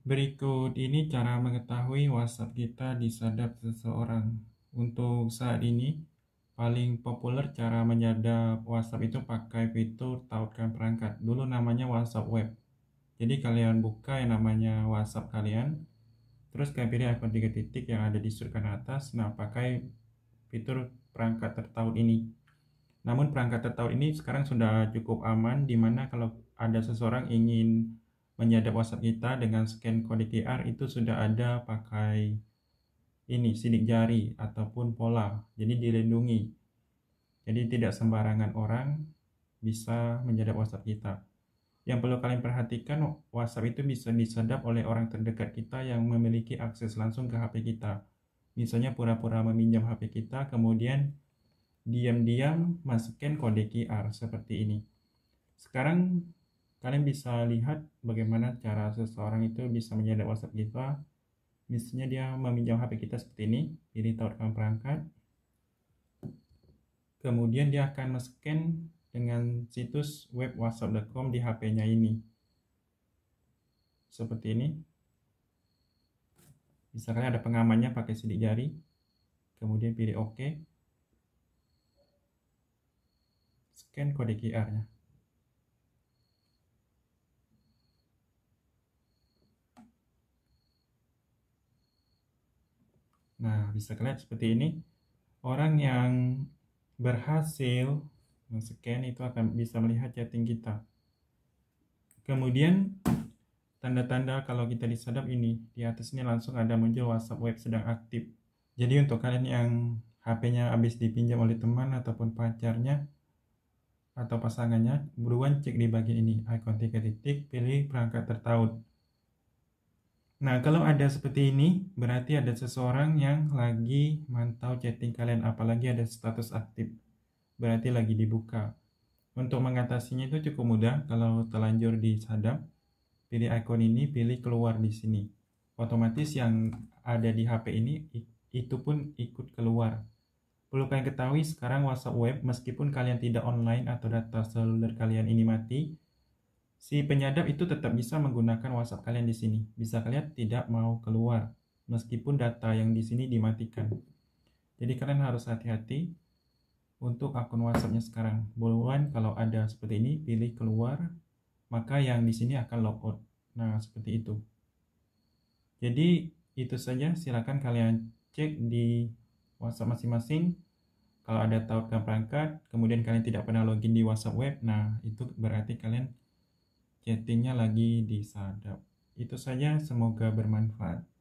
Berikut ini cara mengetahui WhatsApp kita disadap seseorang. Untuk saat ini, paling populer cara menyadap WhatsApp itu pakai fitur tautkan perangkat. Dulu namanya WhatsApp Web. Jadi kalian buka yang namanya WhatsApp kalian, terus kalian pilih akun tiga titik yang ada di sudut kanan atas. Nah, pakai fitur perangkat tertaut ini. Namun perangkat tertaut ini sekarang sudah cukup aman, dimana kalau ada seseorang ingin menyadap WhatsApp kita dengan scan kode QR itu sudah ada pakai ini sidik jari ataupun pola. Jadi dilindungi. Jadi tidak sembarangan orang bisa menyadap WhatsApp kita. Yang perlu kalian perhatikan, WhatsApp itu bisa disadap oleh orang terdekat kita yang memiliki akses langsung ke HP kita. Misalnya pura-pura meminjam HP kita, kemudian diam-diam masukkan kode QR seperti ini. Sekarang kalian bisa lihat bagaimana cara seseorang itu bisa menyadap WhatsApp kita misalnya dia meminjam HP kita seperti ini ini tautkan perangkat kemudian dia akan scan dengan situs web whatsapp.com di HP-nya ini seperti ini misalnya ada pengamannya pakai sidik jari kemudian pilih OK scan kode QR-nya Nah, bisa kalian seperti ini. Orang yang berhasil scan itu akan bisa melihat chatting kita. Kemudian tanda-tanda kalau kita disadap ini di atasnya langsung ada muncul WhatsApp web sedang aktif. Jadi untuk kalian yang HP-nya habis dipinjam oleh teman ataupun pacarnya atau pasangannya, buruan cek di bagian ini, ikon tiga titik, pilih perangkat tertaut. Nah, kalau ada seperti ini, berarti ada seseorang yang lagi mantau chatting kalian, apalagi ada status aktif. Berarti lagi dibuka. Untuk mengatasinya itu cukup mudah kalau telanjur disadap. Pilih icon ini, pilih keluar di sini. Otomatis yang ada di HP ini itu pun ikut keluar. Perlu kalian ketahui sekarang WhatsApp web meskipun kalian tidak online atau data seluler kalian ini mati, Si penyadap itu tetap bisa menggunakan WhatsApp kalian di sini. Bisa kalian tidak mau keluar meskipun data yang di sini dimatikan. Jadi kalian harus hati-hati untuk akun WhatsAppnya sekarang. Buluan kalau ada seperti ini pilih keluar, maka yang di sini akan logout. Nah, seperti itu. Jadi itu saja silakan kalian cek di WhatsApp masing-masing. Kalau ada tautkan perangkat, kemudian kalian tidak pernah login di WhatsApp web, nah itu berarti kalian chattingnya lagi disadap. Itu saja, semoga bermanfaat.